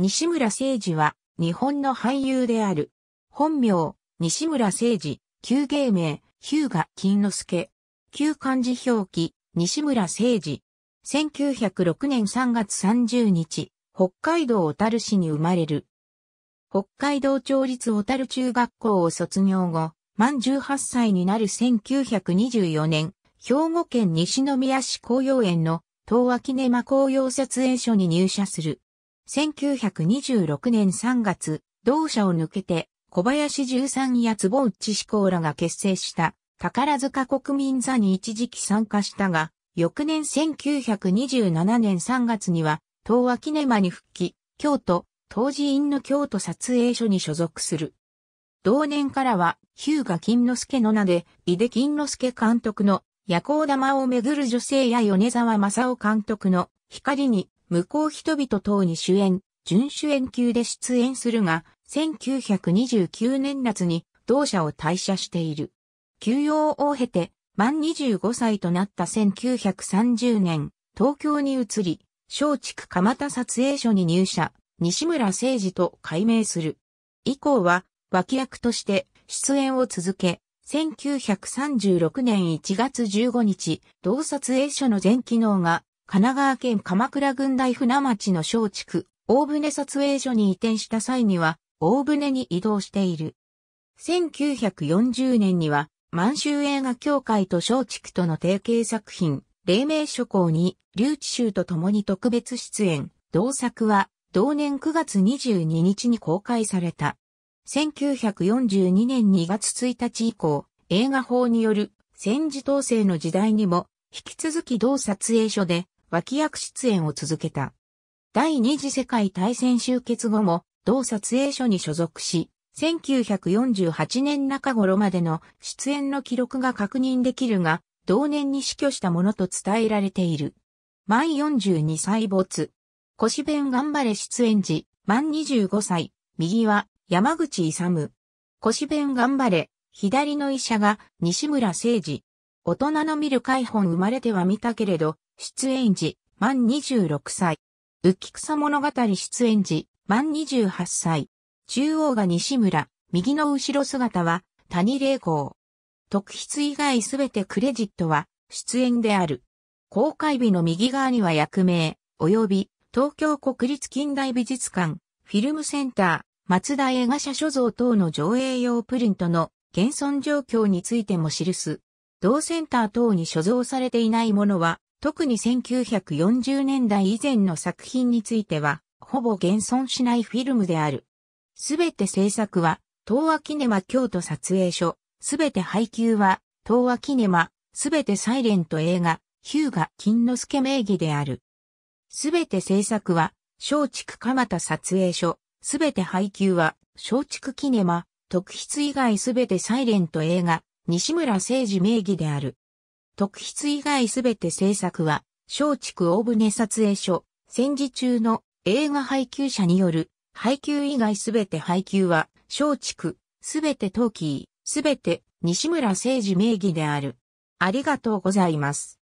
西村誠二は、日本の俳優である。本名、西村誠二、旧芸名、ヒューガ・金之助。旧漢字表記、西村誠二。1906年3月30日、北海道小樽市に生まれる。北海道町立小樽中学校を卒業後、満18歳になる1924年、兵庫県西宮市紅葉園の東脇キネマ紅葉撮影所に入社する。1926年3月、同社を抜けて、小林十三や坪内志向らが結成した宝塚国民座に一時期参加したが、翌年1927年3月には、東和キネマに復帰、京都、当時院の京都撮影所に所属する。同年からは、日向金之助の名で、井出金之助監督の夜行玉をめぐる女性や米沢正夫監督の光に向こう人々等に主演、準主演級で出演するが、1929年夏に同社を退社している。休養を経て、満25歳となった1930年、東京に移り、松竹蒲田撮影所に入社、西村誠二と改名する。以降は、脇役として出演を続け、1936年1月15日、同撮影所の全機能が神奈川県鎌倉郡大船町の小畜、大船撮影所に移転した際には、大船に移動している。1940年には、満州映画協会と小畜との提携作品、黎明書校に、留置州と共に特別出演、同作は、同年9月22日に公開された。1942年2月1日以降、映画法による戦時統制の時代にも、引き続き同撮影所で脇役出演を続けた。第二次世界大戦終結後も、同撮影所に所属し、1948年中頃までの出演の記録が確認できるが、同年に死去したものと伝えられている。満42歳没。腰弁頑張れ出演時、満25歳、右は山口勇。腰弁頑張れ、左の医者が西村誠治。大人の見る解本生まれては見たけれど、出演時、満26歳。浮草物語出演時、満28歳。中央が西村、右の後ろ姿は谷玲光。特筆以外すべてクレジットは出演である。公開日の右側には役名、及び東京国立近代美術館、フィルムセンター、松田映画社所蔵等の上映用プリントの現存状況についても記す。同センター等に所蔵されていないものは、特に1940年代以前の作品については、ほぼ現存しないフィルムである。すべて制作は、東亜キネマ京都撮影所、すべて配給は、東亜キネマ、すべてサイレント映画、ヒューガ・金之助名義である。すべて制作は、松竹蒲田撮影所、すべて配給は、松竹キネマ、特筆以外すべてサイレント映画、西村誠二名義である。特筆以外すべて制作は、松竹大船撮影所、戦時中の映画配給者による、配給以外すべて配給は、松竹、すべてトーキー、すべて西村誠二名義である。ありがとうございます。